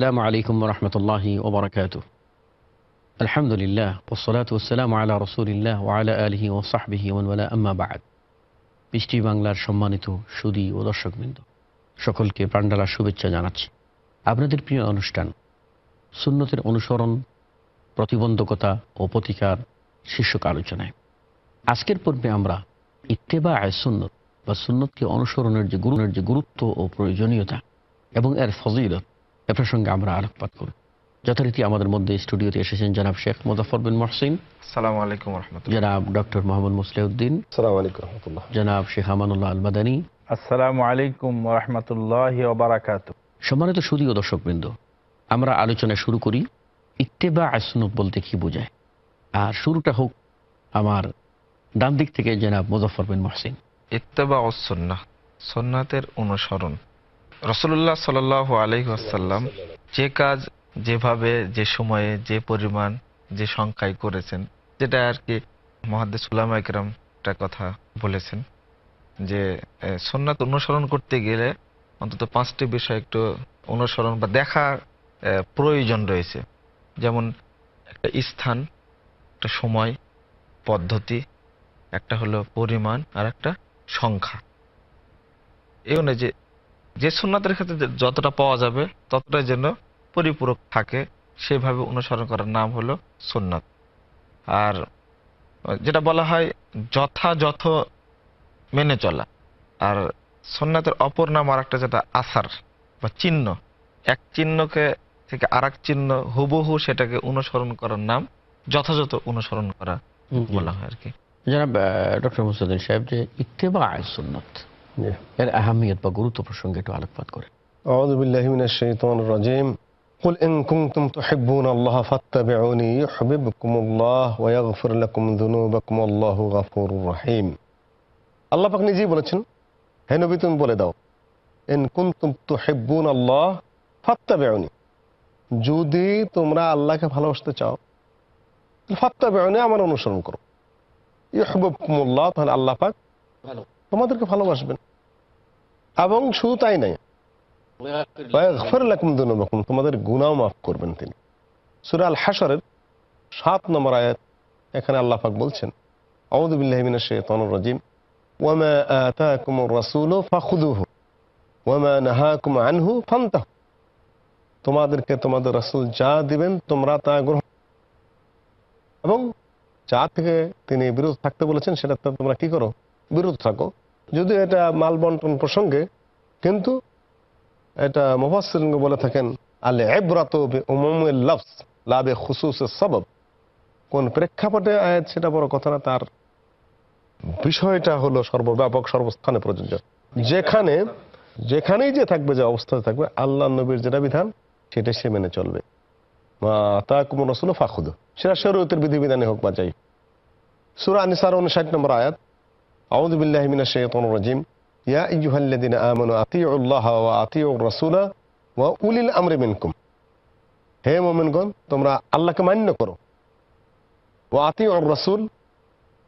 আসসালামু আলাইকুম রহমতুল্লাহ ওবরাকাত আলহামদুলিল্লাহ ওসলাত ওসালাম আলা রসুলিল্লাহ ওয়ালা আলহি ও সাহবিহি ওয়ালা আম্মা বাদ বৃষ্টি বাংলার সম্মানিত সুদী ও দর্শকবৃন্দ সকলকে প্রাণ্ডালা শুভেচ্ছা জানাচ্ছি আপনাদের প্রিয় অনুষ্ঠান সুন্নতের অনুসরণ প্রতিবন্ধকতা ও প্রতিকার শীর্ষক আলোচনায় আজকের পর্বে আমরা ইত্তেবা আয় সুন্নত বা সুন্নতকে অনুসরণের যে গুরুণের যে গুরুত্ব ও প্রয়োজনীয়তা এবং এর ফজিলত এ প্রসঙ্গে আমরা আলোকপাত করব যথারীতি আমাদের মধ্যে স্টুডিওতে এসেছেন জনাব শেখ মুজাফর বিন মহসিন সালাম আলাইকুম জনাব ডক্টর মোহাম্মদ মুসলিউদ্দিন সালাম আলাইকুম রহমতুল্লাহ জনাব শেখ আমানুল্লাহ আলমাদানি আসসালামু আলাইকুম রহমতুল্লাহ ওবারাকাত সম্মানিত সুদীয় দর্শকবৃন্দ আমরা আলোচনা শুরু করি ইত্তেবা আসনুব বলতে কি বোঝায় আর শুরুটা হোক আমার ডান দিক থেকে জেনাব মুজাফর বিন মহসিন ইত্তেবা অসন্না সন্ন্যাতের অনুসরণ রসুল্লাহ সাল আলহাসাল্লাম যে কাজ যেভাবে যে সময়ে যে পরিমাণ যে সংখ্যায় করেছেন যেটা আর কি মহাদ্দেশ উল্লামা একটা কথা বলেছেন যে সোননাথ অনুসরণ করতে গেলে অন্তত পাঁচটি বিষয় একটু অনুসরণ বা দেখা প্রয়োজন রয়েছে যেমন একটা স্থান একটা সময় পদ্ধতি একটা হলো পরিমাণ আর একটা সংখ্যা এই অনুযায়ী যে সুন্নাতের ক্ষেত্রে যতটা পাওয়া যাবে ততটাই যেন পরিপূরক থাকে সেভাবে অনুসরণ করার নাম হলো সুন্নাত আর যেটা বলা হয় যথাযথ মেনে চলা আর সন্ন্যাতের অপর নাম আর একটা যেটা আসার বা চিহ্ন এক চিহ্নকে থেকে আর এক চিহ্ন হুবহু সেটাকে অনুসরণ করার নাম যথাযথ অনুসরণ করা বলা হয় আর কি জনাব ডক্টর মুসাদ সাহেব যে ইত্তেবা সুন্নত এর আহমিয়ত বা গুরুত্ব প্রসঙ্গে একটু আলোকপাত করেন أعوذ بالله من الشيطان الرجيم قل إن كنتم تحبون الله فاتبعوني يحببكم الله ويغفر لكم ذنوبكم الله غفور رحيم আল্লাহ পাক নিজেই বলেছেন হে নবী তুমি বলে দাও ইন কুনতুম তুহিব্বুন আল্লাহ ফাত্তাবিউনি যদি তোমরা আল্লাহকে ভালোবাসতে চাও ফাত্তাবিউনি আমার অনুসরণ করো ইহবুবকুমুল্লাহ তাহলে আল্লাহ পাক তোমাদেরকে ভালোবাসবেন এবং শুধু তাই নাই তোমাদের গুনাও মাফ করবেন তিনি সুরাল হাসরের সাত নম্বর আয়াত এখানে আল্লাহাক বলছেন তোমাদেরকে তোমাদের রসুল যা দিবেন তোমরা তা গ্রহণ এবং যা থেকে তিনি বিরোধ থাকতে বলেছেন সেটা তোমরা কি করো বিরোধ থাকো যদিও এটা মাল বন্টন প্রসঙ্গে কিন্তু এটা মুফাসসিরিন বলে থাকেন আলে এব্রাত লাভে খুসুস লা সবব কোন প্রেক্ষাপটে আয়াত সেটা বড় কথা না তার বিষয়টা হলো সর্বব্যাপক সর্বস্থানে প্রযোজ্য যেখানে যেখানেই যে থাকবে যে অবস্থায় থাকবে আল্লাহ নবীর যেটা বিধান সেটা সে মেনে চলবে মা তা কুমন ফাখুদ সেটা শরীয়তের বিধিবিধানে হোক বা যাই সুরা নিসার উনষাট নম্বর আয়াত আউদুবিল্লাহ হে মোমেনগণ তোমরা আল্লাহকে মান্য করো ও আতি ওর রসুল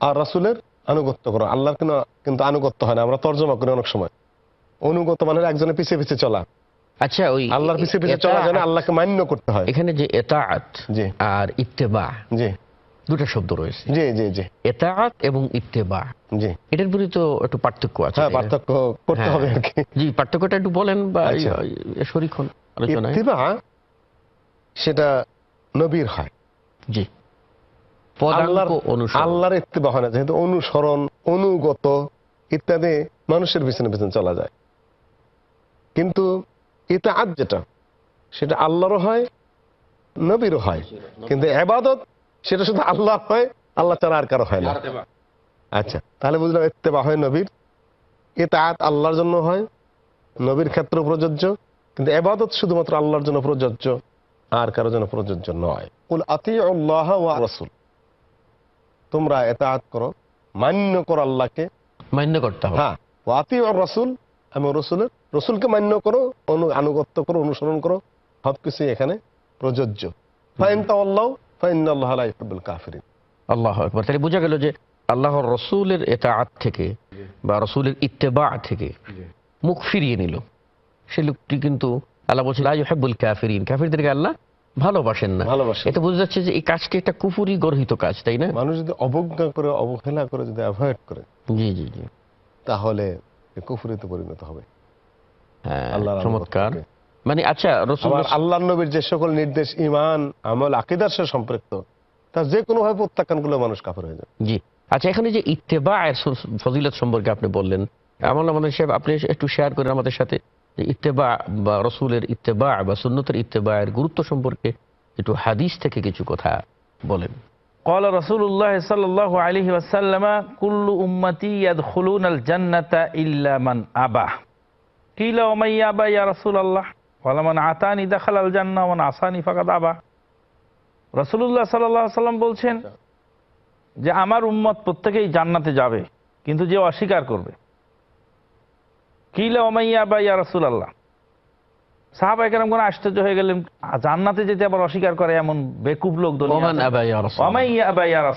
আর রসুলের আনুগত্য করো আল্লাহর কিন্তু কিন্তু আনুগত্য হয় না আমরা তর্জমা করি অনেক সময় অনুগত মানে একজনের পিছিয়ে পিছিয়ে চলা আচ্ছা ওই আল্লাহর পিছিয়ে পিছিয়ে চলা যেন আল্লাহকে মান্য করতে হয় এখানে যে এটা আর ইত্তেবা জি শব্দ রয়েছে জি জি জি এবং ইত্তেবা জি এটার প্রতি তো একটু পার্থক্য আছে হ্যাঁ পার্থক্য করতে হবে হ্যাঁ। জি পার্থক্যটা একটু বলেন বা আচ্ছা। আলোচনায় ইত্তেবা সেটা নবীর হয় জি আল্লাহর ইত্তেবা হয় না যেহেতু অনুসরণ অনুগত ইত্যাদি মানুষের পিছনে পিছনে চলা যায় কিন্তু এটা আজ যেটা সেটা আল্লাহরও হয় নবীরও হয় কিন্তু এবাদত সেটা শুধু আল্লাহ হয় আল্লাহ ছাড়া আর কারো হয় না আচ্ছা তাহলে বুঝলাম এত্তেবা হয় নবীর এ তাঁত আল্লাহর জন্য হয় নবীর ক্ষেত্রে প্রযোজ্য কিন্তু এবাদত শুধুমাত্র আল্লাহর জন্য প্রযোজ্য আর কারো জন্য প্রযোজ্য নয় উল আতি আল্লাহ রসুল তোমরা এতাহাত করো মান্য করো আল্লাহকে মান্য করতে হবে হ্যাঁ ও আতি ও রসুল আমি রসুলের রসুলকে মান্য করো অনু আনুগত্য করো অনুসরণ করো সবকিছু এখানে প্রযোজ্য ফাইন তাল্লাহ আল্লাহ একবার তাহলে বোঝা গেল যে আল্লাহর রসুলের এটা থেকে বা রসুলের ইত্তেবা থেকে মুখ ফিরিয়ে নিল সে লোকটি কিন্তু আল্লাহ বলছিল আইহাবুল কাফিরিন কাফিরদেরকে আল্লাহ ভালোবাসেন না ভালোবাসেন এটা বোঝা যাচ্ছে যে এই কাজকে একটা কুফুরি গর্হিত কাজ তাই না মানুষ যদি অবজ্ঞা করে অবহেলা করে যদি অ্যাভয়েড করে জি জি জি তাহলে কুফুরিতে পরিণত হবে হ্যাঁ আল্লাহ চমৎকার মানে আচ্ছা রসুল আল্লাহ নবীর যে সকল নির্দেশ ইমান আমল আকিদার সাথে সম্পৃক্ত তা যে কোনো ভাবে প্রত্যাখ্যান গুলো মানুষ কাপড় হয়ে যায় জি আচ্ছা এখানে যে ইত্তেবা ফজিলত সম্পর্কে আপনি বললেন আমল আমাদের সাহেব আপনি একটু শেয়ার করেন আমাদের সাথে ইত্তেবা বা রসুলের ইত্তেবা বা সুন্নতের ইত্তেবা এর গুরুত্ব সম্পর্কে একটু হাদিস থেকে কিছু কথা বলেন قال رسول الله صلى الله عليه وسلم كل امتي يدخلون الجنه الا من ابى قيل ومن ابى يا رسول الله ওয়ালামান আতানি দেখাল আল আসানি ফাঁকা দাবা রসুল্লাহ সাল্লাম বলছেন যে আমার উম্মত প্রত্যেকেই জান্নাতে যাবে কিন্তু যে অস্বীকার করবে কিলা ওমাইয়া বা ইয়া রসুল আল্লাহ কোন আশ্চর্য হয়ে গেলেন জান্নাতে যেতে আবার অস্বীকার করে এমন বেকুব লোক আল্লাহ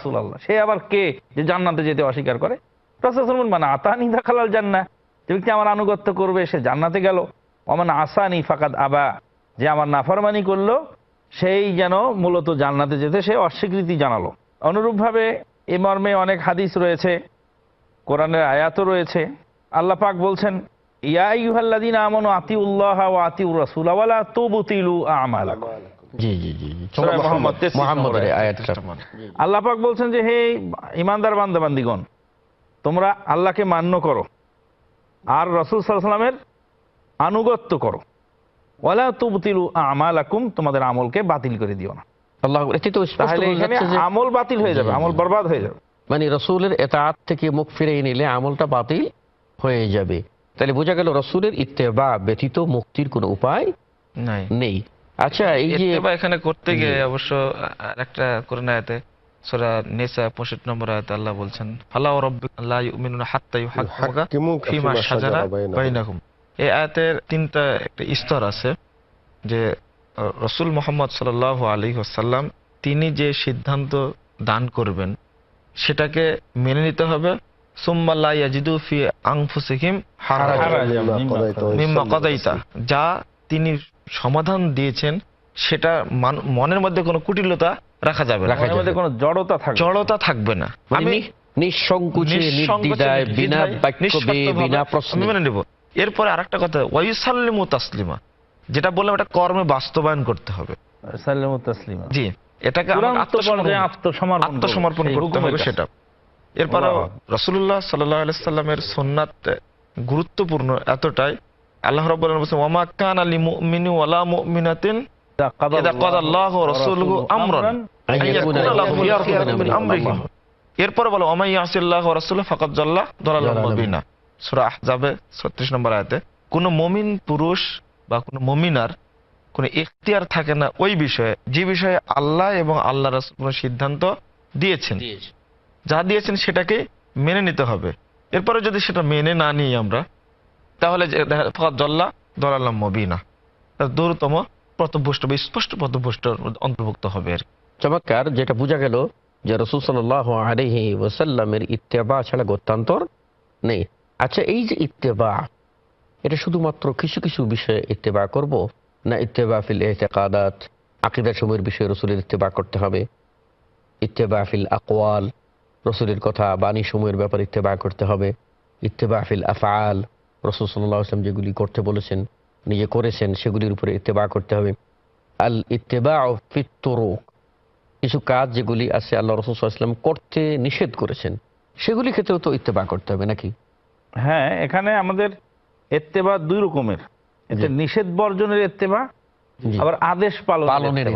সে আবার কে যে জান্নাতে যেতে অস্বীকার করে রসুল মানে আতানি দেখাল জান্না তুমি কি আমার আনুগত্য করবে সে জান্নাতে গেল অমান আসানি ফাকাদ আবা যে আমার নাফরমানি করল সেই যেন মূলত জান্নাতে যেতে সে অস্বীকৃতি জানালো অনুরূপভাবে এ মর্মে অনেক হাদিস রয়েছে কোরআনের আয়াতও রয়েছে আল্লাহ পাক বলছেন ইয়াইহাল্লাদিন আমন আতি উল্লাহ ও আতি বলছেন যে হে ইমানদার বান্দাবান্দিগণ তোমরা আল্লাহকে মান্য করো আর রসুল সাল্লামের আনুগত্য করো তুবতিলু আমাল আকুম তোমাদের আমলকে বাতিল করে দিও না আমল বাতিল হয়ে যাবে আমল বরবাদ হয়ে যাবে মানে রসুলের এতাত থেকে মুখ ফিরে নিলে আমলটা বাতিল হয়ে যাবে তাহলে বোঝা গেল রসুলের ইত্তেবা ব্যতীত মুক্তির কোনো উপায় নেই আচ্ছা এই যে এখানে করতে গিয়ে অবশ্য একটা করোনা আয়াতে সোরা নেসা 65 নম্বর আয়াতে আল্লাহ বলছেন ফালা রাব্বিকা লা ইউমিনুনা হাত্তা ইউহাক্কিমুকা শাজারা এই আয়াতের তিনটা একটা স্তর আছে যে রসুল মোহাম্মদ সাল আলী আসাল্লাম তিনি যে সিদ্ধান্ত দান করবেন সেটাকে মেনে নিতে হবে যা তিনি সমাধান দিয়েছেন সেটা মনের মধ্যে কোন কুটিলতা রাখা যাবে জড়তা থাকবে না মানে আমি নিঃসংকোচে নির্দিদায় বিনা বাক্য বিনা প্রশ্ন মেনে নেব এরপরে আর একটা কথা ওয়াইসাল্লিমু তাসলিমা যেটা বললাম এটা কর্মে বাস্তবায়ন করতে হবে জি এটাকে আত্মসমর্পণ করতে হবে সেটা এরপরে রসুল্লাহ সাল্লামের গুরুত্বপূর্ণ এতটাই আল্লাহ রব ওমা কান আলী মিনু আলা মিনাতিন এরপর বলো ওমাই আসিল্লাহ রসুল ফকত জল্লাহ দলাল সুরা আহজাবে ছত্রিশ নম্বর আয়তে কোনো মমিন পুরুষ বা কোনো মমিনার কোনো ইখতিয়ার থাকে না ওই বিষয়ে যে বিষয়ে আল্লাহ এবং আল্লাহ কোনো সিদ্ধান্ত দিয়েছেন যা দিয়েছেন সেটাকে মেনে নিতে হবে এরপরে যদি সেটা মেনে না নিই আমরা তাহলে জল্লা দলাল্লাম মবিনা দূরতম পথভ্রষ্ট বা স্পষ্ট পথভ্রষ্ট অন্তর্ভুক্ত হবে আর চমৎকার যেটা বোঝা গেল যে রসুল সাল আলহি ওসাল্লামের ইত্তেবা ছাড়া গত্যান্তর নেই আচ্ছা এই যে ইত্তেবা এটা শুধুমাত্র কিছু কিছু বিষয়ে ইত্তেবা করব না ইত্তেবা ফিল এতেকাদাত আকিদার সময়ের বিষয়ে রসুলের ইত্তেবা করতে হবে ইত্তেবা ফিল আকওয়াল রসুলের কথা বাণী সময়ের ব্যাপারে ইত্তেবা করতে হবে ইত্তেবা ফিল আফআল রসুল সাল্লাহ আসলাম যেগুলি করতে বলেছেন নিজে করেছেন সেগুলির উপরে ইত্তেবা করতে হবে আল ইত্তেবা ফিত্তরুক কিছু কাজ যেগুলি আছে আল্লাহ রসুল আসলাম করতে নিষেধ করেছেন সেগুলি ক্ষেত্রেও তো ইত্তেবা করতে হবে নাকি হ্যাঁ এখানে আমাদের এর্তেবা দুই রকমের এতে নিষেধ বর্জনের এর্তেবা আবার আদেশ পালনের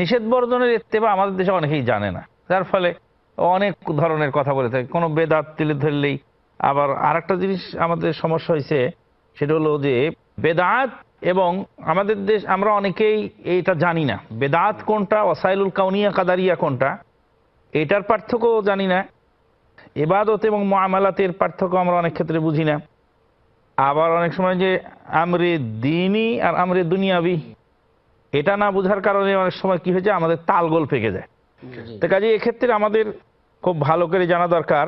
নিষেধ বর্জনের এর্তেবা আমাদের দেশে অনেকেই জানে না যার ফলে অনেক ধরনের কথা বলে থাকে কোনো বেদাত তুলে ধরলেই আবার আর একটা জিনিস আমাদের সমস্যা হয়েছে সেটা হলো যে বেদাত এবং আমাদের দেশ আমরা অনেকেই এটা জানি না বেদাত কোনটা ওসাইলুল কাউনিয়া কাদারিয়া কোনটা এটার পার্থক্য জানি না এবাদত এবং মামালাতের পার্থক্য আমরা অনেক ক্ষেত্রে বুঝি না আবার অনেক সময় যে আমরে দিনই আর আমরে দুনিয়াবি এটা না বুঝার কারণে অনেক সময় কি হয়েছে আমাদের তালগোল পেকে যায় তো কাজে এক্ষেত্রে আমাদের খুব ভালো করে জানা দরকার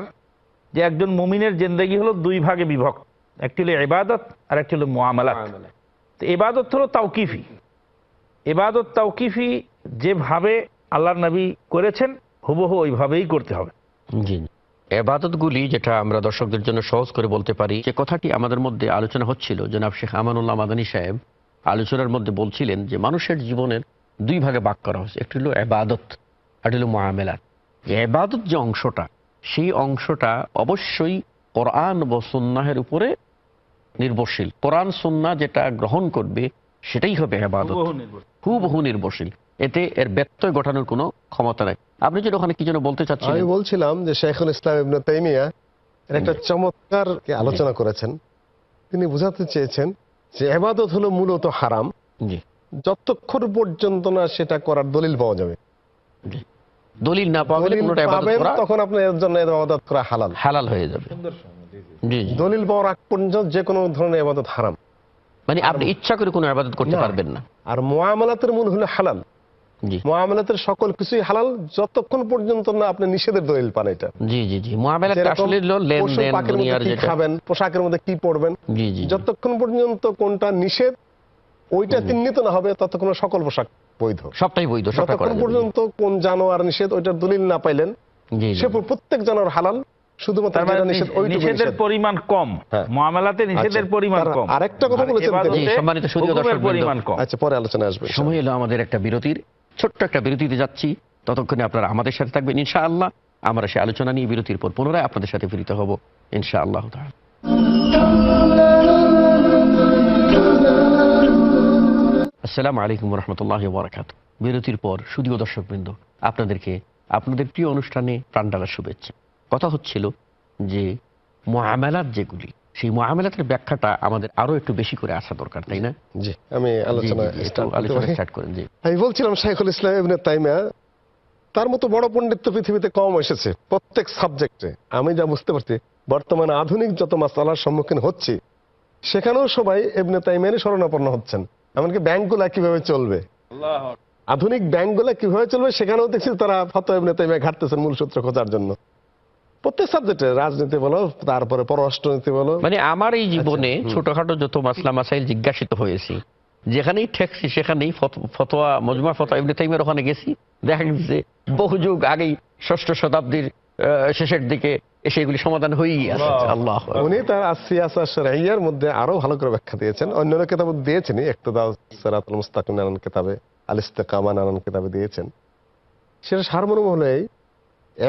যে একজন মুমিনের জেন্দেগি হলো দুই ভাগে বিভক্ত একটি হলো এবাদত আর একটি হলো মামালাত তো এবাদত হলো তাওকিফি এবাদত তাওকিফি যেভাবে আল্লাহর নবী করেছেন হুবহু ওইভাবেই করতে হবে জি এবাদতগুলি যেটা আমরা দর্শকদের জন্য সহজ করে বলতে পারি যে কথাটি আমাদের মধ্যে আলোচনা হচ্ছিল জনাব শেখ আমানুল্লাহ মাদানী সাহেব আলোচনার মধ্যে বলছিলেন যে মানুষের জীবনের দুই ভাগে বাক করা হয়েছে একটি হলো এবাদত আর হলো মহামেলাত এবাদত যে অংশটা সেই অংশটা অবশ্যই কোরআন ও সন্ন্যাহের উপরে নির্ভরশীল কোরআন সন্না যেটা গ্রহণ করবে সেটাই হবে এবাদত খুব হুবহু নির্ভরশীল এতে এর ব্যত্যয় ঘটানোর কোনো ক্ষমতা নাই আপনি যেটা ওখানে কি যেন বলতে চাচ্ছেন আমি বলছিলাম যে শেখুল ইসলাম ইবনে তাইমিয়া এর একটা চমৎকার আলোচনা করেছেন তিনি বুঝাতে চেয়েছেন যে এবাদত হলো মূলত হারাম যতক্ষণ পর্যন্ত না সেটা করার দলিল পাওয়া যাবে দলিল না পাওয়া গেলে কোনটা তখন আপনার জন্য ইবাদত করা হালাল হালাল হয়ে যাবে দলিল পাওয়ার আগ পর্যন্ত যে কোনো ধরনের এবাদত হারাম মানে আপনি ইচ্ছা করে কোনো এবাদত করতে পারবেন না আর মুআমালাতের মূল হলো হালাল মহামেলাতের সকল কিছুই হালাল যতক্ষণ পর্যন্ত না আপনি নিষেধের দলিল পান এটা জি জি জি মোয়ামেলাত খাবেন পোশাকের মধ্যে কি পড়বেন যতক্ষণ পর্যন্ত কোনটা নিষেধ ওইটা চিহ্নিত না হবে ততক্ষণ সকল পোশাক বৈধ সবটাই বৈধ ততক্ষণ পর্যন্ত কোন জানোয়ার নিষেধ ওইটার দলিল না পাইলেন সে প্রত্যেক জানোয়ার হালাল মানে নিষেধের হ্যাঁ। আচ্ছা। আরেকটা কথা বলেছেন সম্মানিত সুদীয় দর্শক আচ্ছা পরে আলোচনা আসবে সময় এলো আমাদের একটা বিরতির ছোট্ট একটা বিরতিতে যাচ্ছি ততক্ষণে আপনারা আমাদের সাথে থাকবেন আল্লাহ আমরা সে আলোচনা নিয়ে বিরতির পর পুনরায় আপনাদের সাথে ফিরিতে হব আল্লাহ আসসালাম আলাইকুম রহমতুল্লাহ বরাকাত বিরতির পর সুদীয় দর্শকবৃন্দ আপনাদেরকে আপনাদের প্রিয় অনুষ্ঠানে প্রাণডালার শুভেচ্ছা কথা হচ্ছিল যে মহামেলার যেগুলি সেই মহামেলাতের ব্যাখ্যাটা আমাদের আরো একটু বেশি করে আসা দরকার তাই না আমি আমি বলছিলাম শাইখুল ইসলাম ইবনে তাইমিয়া তার মতো বড় পণ্ডিত পৃথিবীতে কম এসেছে প্রত্যেক সাবজেক্টে আমি যা বুঝতে পারছি বর্তমানে আধুনিক যত মাসালার সম্মুখীন হচ্ছে সেখানেও সবাই এমনি তাই মেনে স্মরণাপন্ন হচ্ছেন এমনকি ব্যাংকগুলা কিভাবে চলবে আধুনিক ব্যাংকগুলা কিভাবে চলবে সেখানেও দেখছি তারা ফতো এবনে তাইমিয়া ঘাটতেছেন মূল সূত্র খোঁজার জন্য প্রত্যেক সাবজেক্টে রাজনীতি বলো তারপরে পররাষ্ট্রনীতি বলো মানে আমার এই আচ্ছা, জীবনে ছোটখাটো যত মাসলা মাসাইল জিজ্ঞাসিত হয়েছি যেখানেই ঠেকছি সেখানেই ফতোয়া মজমা ফতোয়া ইবনে তাইমের ওখানে গেছি দেখা গেছে বহু যুগ আগেই ষষ্ঠ শতাব্দীর শেষের দিকে সেগুলি সমাধান হয়েই আছে আল্লাহ উনি তার আসিয়াসা শরাইয়ার মধ্যে আরো ভালো করে ব্যাখ্যা দিয়েছেন অন্য অন্য কেতাব দিয়েছেন একতদা সেরাতুল মুস্তাকিম নানান কিতাবে আল ইস্তেকামা নানান কিতাবে দিয়েছেন সেটা সারমর্ম হলেই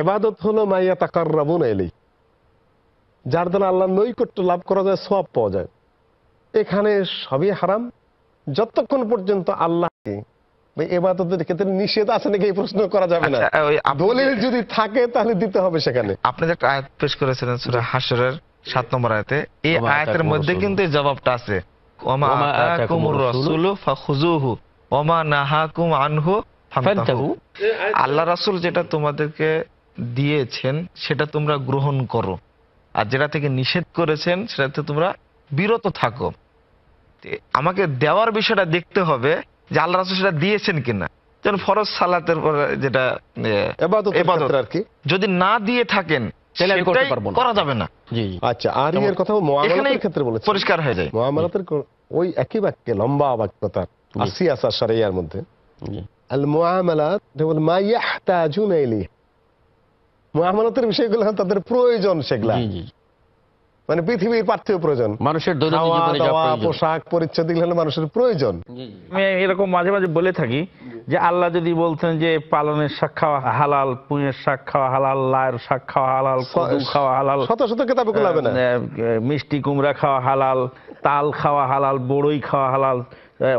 এবাদত হলো মাইয়া তাকার রাবুন এলি যার দ্বারা আল্লাহ নৈকট্য লাভ করা যায় সব পাওয়া যায় এখানে সবই হারাম যতক্ষণ পর্যন্ত আল্লাহ এবাদতের ক্ষেত্রে নিষেধ আছে নাকি এই প্রশ্ন করা যাবে না আচ্ছা, দলিল যদি থাকে তাহলে দিতে হবে সেখানে আপনি একটা আয়াত পেশ করেছিলেন হাসরের নম্বর আয়াতে এই আয়াতের মধ্যে কিন্তু এই জবাবটা আছে ওমা আতাকুমুর ফাখুজুহু ওমা নাহাকুম আনহু ফান্তাহু আল্লাহ রাসূল যেটা তোমাদেরকে দিয়েছেন সেটা তোমরা গ্রহণ করো আর যেটা থেকে নিষেধ করেছেন সেটাতে তোমরা বিরত থাকো আমাকে দেওয়ার বিষয়টা দেখতে হবে যে আল্লাহ রাসুল সেটা দিয়েছেন কিনা যেমন ফরজ সালাতের পরে যেটা আর কি যদি না দিয়ে থাকেন করা যাবে না আচ্ছা আর এর কথা মুআমালাতের ক্ষেত্রে বলেছে পরিষ্কার হয়ে যায় মুআমালাতের ওই একই বাক্যে লম্বা বাক্যতা আসি আসা শরিয়ার মধ্যে আল মুআমালাত মা ইয়াহতাজুনা ইলাইহি মহামানতের বিষয়গুলো তাদের প্রয়োজন সেগুলা মানে পৃথিবীর পার্থিব প্রয়োজন মানুষের পোশাক পরিচ্ছদ মানুষের প্রয়োজন আমি এরকম মাঝে মাঝে বলে থাকি যে আল্লাহ যদি বলছেন যে পালনের শাক খাওয়া হালাল পুঁয়ের শাক খাওয়া হালাল লায়ের শাক খাওয়া হালাল কদু খাওয়া হালাল শত শত কেতাব কোলাবে না মিষ্টি কুমড়া খাওয়া হালাল তাল খাওয়া হালাল বড়ই খাওয়া হালাল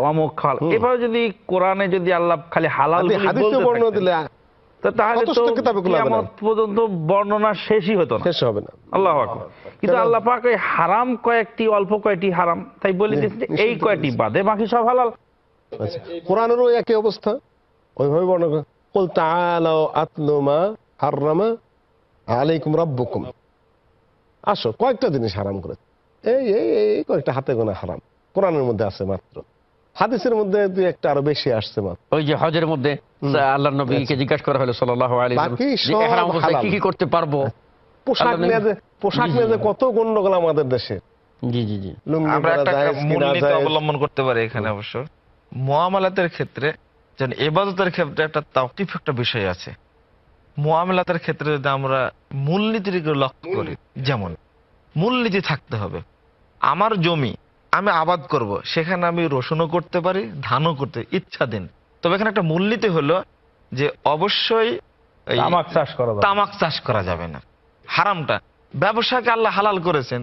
অমুক খাওয়া এভাবে যদি কোরআনে যদি আল্লাহ খালি হালাল বলতে তাহলে তো কিয়ামত পর্যন্ত বর্ণনা শেষই হতো না শেষ হবে না কিন্তু আল্লাহ পাক এই হারাম কয়েকটি অল্প কয়েকটি হারাম তাই বলে এই কয়েকটি বাদে বাকি সব হালাল আচ্ছা, কোরআনেরও একই অবস্থা ওইভাবে বর্ণনা কুল তাআলা আতলুমা হাররামা আলাইকুম রাব্বুকুম আসো কয়েকটা জিনিস হারাম করে এই এই এই কয়েকটা হাতে গোনা হারাম কোরআনের মধ্যে আছে মাত্র হাদিসের মধ্যে দুই একটা আরো বেশি আসছে ওই যে হজের মধ্যে আল্লাহ নবীকে জিজ্ঞাসা করা হলো সাল্লাহ কি কি করতে পারবো পোশাক নিয়ে পোশাক নিয়ে কত আমাদের দেশে জি জি জি আমরা একটা মূলনীতি অবলম্বন করতে পারি এখানে অবশ্য মুআমালাতের ক্ষেত্রে যেন এবাদতের ক্ষেত্রে একটা তাওকিফ একটা বিষয় আছে মুআমালাতের ক্ষেত্রে যদি আমরা মূলনীতির লক্ষ্য করি যেমন মূলনীতি থাকতে হবে আমার জমি আমি আবাদ করব। সেখানে আমি রসুনও করতে পারি ধানও করতে ইচ্ছা দিন তবে এখানে একটা মূলনীতি হলো যে অবশ্যই তামাক চাষ করা তামাক চাষ করা যাবে না হারামটা ব্যবসাকে আল্লাহ হালাল করেছেন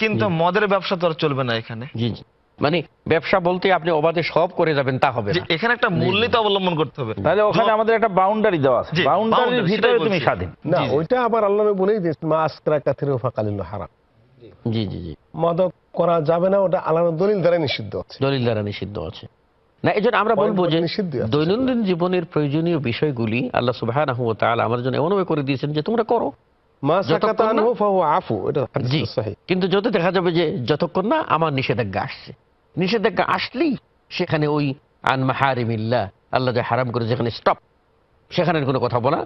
কিন্তু মদের ব্যবসা তো আর চলবে না এখানে মানে ব্যবসা বলতে আপনি অবাধে সব করে যাবেন তা হবে এখানে একটা মূল্যতা অবলম্বন করতে হবে তাহলে ওখানে আমাদের একটা বাউন্ডারি দেওয়া আছে বাউন্ডারির ভিতরে তুমি স্বাধীন না ওইটা আবার আল্লাহ বলেই দিয়েছেন মা ফাকালিল হারাম জি জি জি মাদক করা যাবে না ওটা আলাদা দলিল দ্বারা নিষিদ্ধ আছে দলিল দ্বারা নিষিদ্ধ আছে না আমরা বলবো যে দৈনন্দিন জীবনের প্রয়োজনীয় বিষয়গুলি আল্লাহ জন্য এমনভাবে করে দিয়েছেন যে তোমরা করো কিন্তু যদি দেখা যাবে যে যতক্ষণ না আমার নিষেধাজ্ঞা আসছে নিষেধাজ্ঞা আসলেই সেখানে ওই আন মাহারিমিল্লা আল্লাহ যে হারাম করে যেখানে স্টপ সেখানে কোনো কথা বলা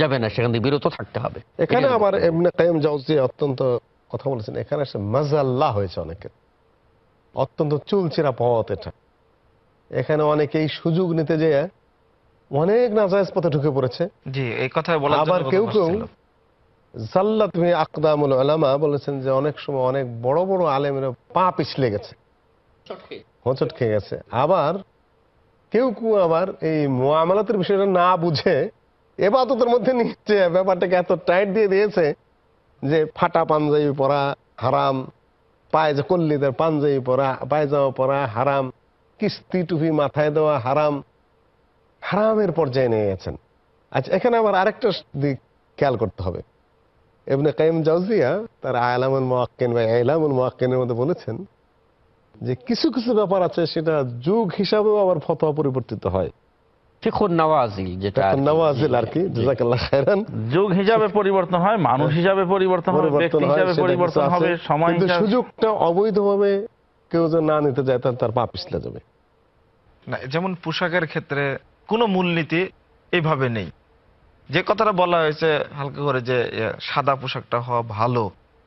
যাবে না সেখান থেকে বিরত থাকতে হবে এখানে আবার এমনি কায়েম যাওয়া অত্যন্ত কথা বলেছেন এখানে এসে মাজাল্লাহ হয়েছে অনেকের অত্যন্ত চুলচেরা পথ এটা এখানে অনেকে এই সুযোগ নিতে যেয়ে অনেক নাজায়জ পথে ঢুকে পড়েছে জি এই কথা আবার কেউ কেউ জাল্লা তুমি আকদামুল আলামা বলেছেন যে অনেক সময় অনেক বড় বড় আলেমের পা পিছলে গেছে হোঁচট খেয়ে গেছে আবার কেউ কেউ আবার এই মোয়ামালাতের বিষয়টা না বুঝে এবার তোদের মধ্যে নিচ্ছে ব্যাপারটাকে এত টাইট দিয়ে দিয়েছে যে ফাটা পাঞ্জাবি পরা হারাম পায়ে কল্লিদের পাঞ্জাবি পরা পায়জামা পরা হারাম কিস্তি টুপি মাথায় দেওয়া হারাম হারামের পর্যায়ে নিয়ে গেছেন আচ্ছা এখানে আবার আরেকটা দিক খেয়াল করতে হবে এমনি কাইম জাউজিয়া তার আয়লামুল মোয়াক্কেন বা আয়লামুল মোয়াক্কেনের মধ্যে বলেছেন যে কিছু কিছু ব্যাপার আছে সেটা যুগ হিসাবেও আবার ফতোয়া পরিবর্তিত হয় ফিখুন নওয়াজিল যেটা নওয়াজিল আর কি জাযাকাল্লাহ খাইরান যুগ হিসাবে পরিবর্তন হয় মানুষ হ্যাঁ। হিসাবে পরিবর্তন হবে ব্যক্তি হিসাবে পরিবর্তন হবে সময় কিন্তু সুযোগটা অবৈধভাবে কেউ না নিতে যায় তার যাবে না যেমন পোশাকের ক্ষেত্রে কোনো মূলনীতি এইভাবে নেই যে কথাটা বলা হয়েছে হালকা করে যে সাদা পোশাকটা হওয়া ভালো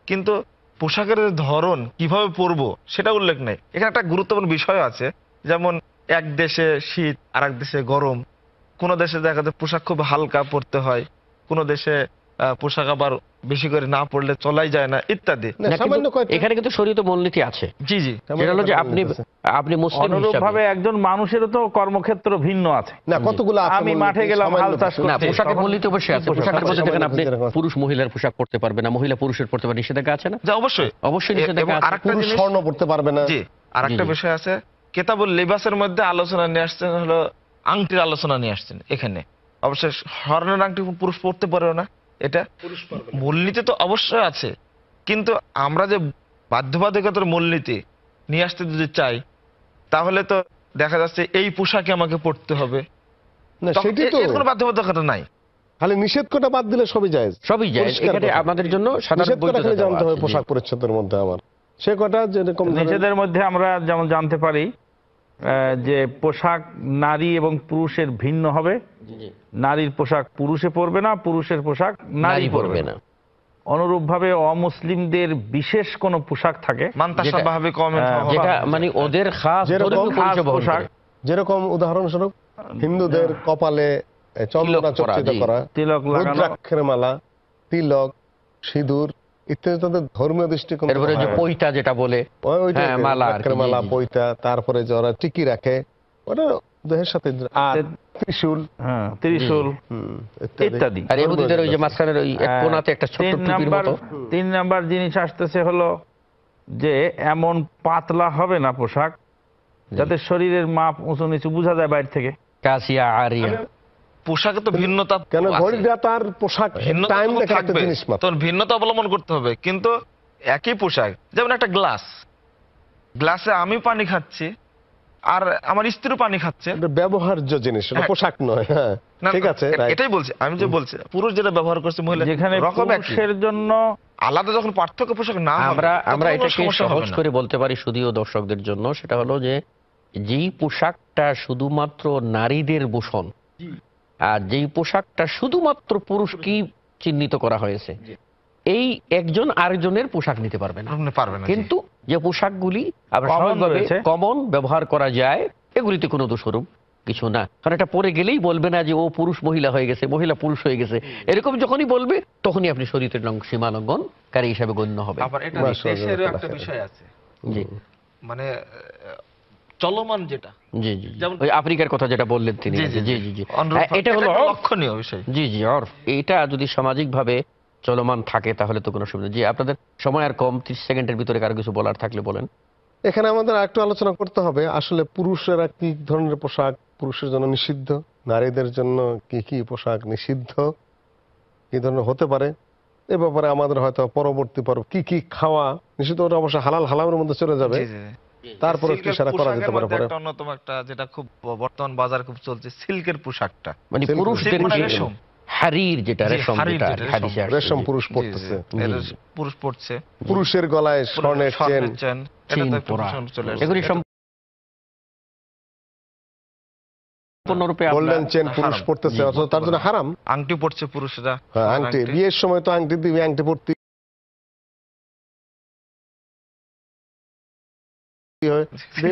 কিন্তু পোশাকের ধরন কিভাবে পরবো সেটা উল্লেখ নেই এখানে একটা গুরুত্বপূর্ণ বিষয় আছে যেমন এক দেশে শীত আর এক দেশে গরম কোনো দেশে দেখা যায় পোশাক খুব হালকা পরতে হয় কোনো দেশে পোশাক আবার বেশি করে না পড়লে চলাই যায় না ইত্যাদি এখানে কিন্তু শরীর মূলনীতি আছে জি জি হলো যে আপনি আপনি মুসলিম অনুরূপভাবে একজন মানুষের তো কর্মক্ষেত্র ভিন্ন আছে না কতগুলো আমি মাঠে গেলাম হাল চাষ করতে না মূলনীতি অবশ্যই আছে পোশাকের মধ্যে দেখেন আপনি পুরুষ মহিলার পোশাক পড়তে পারবে না মহিলা পুরুষের পড়তে পারবে নিষেধাজ্ঞা আছে না অবশ্যই অবশ্যই নিষেধাজ্ঞা আছে পুরুষ স্বর্ণ পরতে পারবে না জি আরেকটা বিষয় আছে কেতাবুল লিবাসের মধ্যে আলোচনা নিয়ে আসছেন হলো আংটির আলোচনা নিয়ে আসছেন এখানে অবশ্যই স্বর্ণের আংটি পুরুষ পড়তে পারবে না এটা মূলনীতি তো অবশ্যই আছে কিন্তু আমরা যে বাধ্যবাধকতার মূলনীতি নিয়ে আসতে যদি চাই তাহলে তো দেখা যাচ্ছে এই পোশাকে আমাকে পড়তে হবে কোনো বাধ্যবাধকতা নাই খালি নিষেধ কটা বাদ দিলে সবই যায় সবই যায় আমাদের জন্য জানতে হবে পোশাক পরিচ্ছদের মধ্যে আমার সে কটা যেরকম নিষেধের মধ্যে আমরা যেমন জানতে পারি যে পোশাক নারী এবং পুরুষের ভিন্ন হবে নারীর পোশাক পুরুষে পরবে না পুরুষের পোশাক নারী পরবে না অনুরূপভাবে অমুসলিমদের বিশেষ কোন পোশাক থাকে হ্যাঁ, মানে ওদের পোশাক যেরকম উদাহরণস্বরূপ হিন্দুদের হ্যাঁ। কপালে চন্দ্রা চর্চিত করা তিলক মালা তিলক সিঁদুর ইত্যাদি তাদের ধর্মীয় দৃষ্টিকোণ এরপরে যে হ্যাঁ, হ্যাঁ। পৈতা যেটা বলে হ্যাঁ, মালা পৈতা তারপরে টিকি রাখে ওটা দেহের সাথে ত্রিশূল ত্রিশূল ইত্যাদি আর ওই যে মাঝখানের ওই এক কোনাতে একটা ছোট তিন নাম্বার জিনিস আসতেছে হলো যে এমন পাতলা হবে না পোশাক যাতে শরীরের মাপ উঁচু নিচু বোঝা যায় বাইরে থেকে কাসিয়া আরিয়া পোশাকে তো ভিন্নতা কেন ঘড়িটা তার পোশাক টাইম লেখা একটা জিনিস মাত্র ভিন্নতা অবলম্বন করতে হবে কিন্তু একই পোশাক যেমন একটা গ্লাস গ্লাসে আমি পানি খাচ্ছি আর আমার স্ত্রী পানি খাচ্ছে ব্যবহার্য জিনিস হ্যাঁ। পোশাক নয় হ্যাঁ ঠিক আছে এটাই বলছি আমি যে বলছি পুরুষ যেটা ব্যবহার করছে মহিলা যেখানে পুরুষের জন্য আলাদা যখন পার্থক্য পোশাক না আমরা আমরা এটাকে সহজ করে বলতে পারি শুধুও দর্শকদের জন্য সেটা হলো যে যেই পোশাকটা শুধুমাত্র নারীদের ভূষণ আর যেই পোশাকটা শুধুমাত্র পুরুষ কি চিহ্নিত করা হয়েছে এই একজন আরেকজনের পোশাক নিতে পারবে না কিন্তু যে পোশাকগুলি স্বাভাবিকভাবে কমন ব্যবহার করা যায় এগুলিতে কোনো দোষরূপ কিছু না কারণ এটা পরে গেলেই বলবে না যে ও পুরুষ মহিলা হয়ে গেছে মহিলা পুরুষ হয়ে গেছে এরকম যখনই বলবে তখনই আপনি শরীরের সীমা কারি হিসাবে গণ্য হবে মানে চলমান যেটা জি জি যেমন ওই আফ্রিকার কথা যেটা বললেন তিনি জি জি জি হ্যাঁ, এটা হলো লক্ষণীয় বিষয় জি জি আর এটা যদি সামাজিক ভাবে চলমান থাকে তাহলে তো কোনো সুবিধা জি আপনাদের সময় আর কম 30 সেকেন্ডের ভিতরে কারো কিছু বলার থাকলে বলেন এখানে আমাদের একটু আলোচনা করতে হবে আসলে পুরুষের কি ধরনের পোশাক পুরুষের জন্য নিষিদ্ধ নারীদের জন্য কি কি পোশাক নিষিদ্ধ কি ধরনের হতে পারে এ ব্যাপারে আমাদের হয়তো পরবর্তী পর্ব কি কি খাওয়া নিষিদ্ধ অবশ্য হালাল হালামের মধ্যে চলে যাবে তারপরে কি সারা করা যেতে পারে পরে একটা অন্যতম একটা যেটা খুব বর্তমান বাজার খুব চলছে সিল্কের পোশাকটা মানে পুরুষদের মানে রেশম হারির যেটা রেশম যেটা হাদিসে রেশম পুরুষ পড়তেছে পুরুষ পড়ছে পুরুষের গলায় স্বর্ণের চেন এটা তো চলে এগুলি সম্পূর্ণরূপে চেন পুরুষ পড়তেছে অথচ তার জন্য হারাম আংটি পড়ছে পুরুষরা হ্যাঁ, আংটি বিয়ের সময় তো আংটি দিবে আংটি পড়তে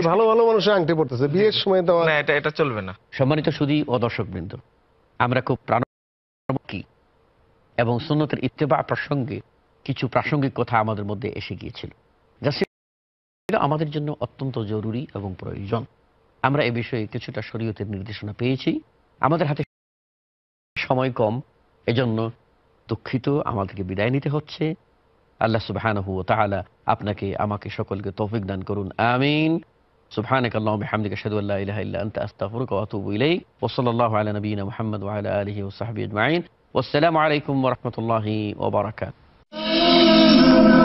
ভালো ভালো মানুষের আংটি পড়তেছে বিয়ের সময় না এটা এটা চলবে না সম্মানিত সুদী ও আমরা খুব এবং সুন্নতের ইত্তেবা প্রসঙ্গে কিছু প্রাসঙ্গিক কথা আমাদের মধ্যে এসে গিয়েছিল আমাদের জন্য অত্যন্ত জরুরি এবং প্রয়োজন আমরা এ বিষয়ে কিছুটা শরীয়তের নির্দেশনা পেয়েছি আমাদের হাতে সময় কম এজন্য দুঃখিত আমাদেরকে বিদায় নিতে হচ্ছে আল্লাহ সুবহানাহু ওয়া তাআলা আপনাকে আমাকে সকলকে তৌফিক দান করুন আমিন সুবহানাক আল্লাহুম্মা বিহামদিকা আশহাদু আল্লা ইলাহা ইল্লা আনতা আস্তাগফিরুকা ওয়া আতুবু ইলাইক ওয়া সাল্লাল্লাহু আলা নাবিয়িনা মুহাম্মদ ওয়া আলা আলিহি ওয়া সাহবিহি আজমাইন ওয়া আসসালামু আলাইকুম ওয়া রাহমাতুল্লাহি ওয়া বারাকাতুহু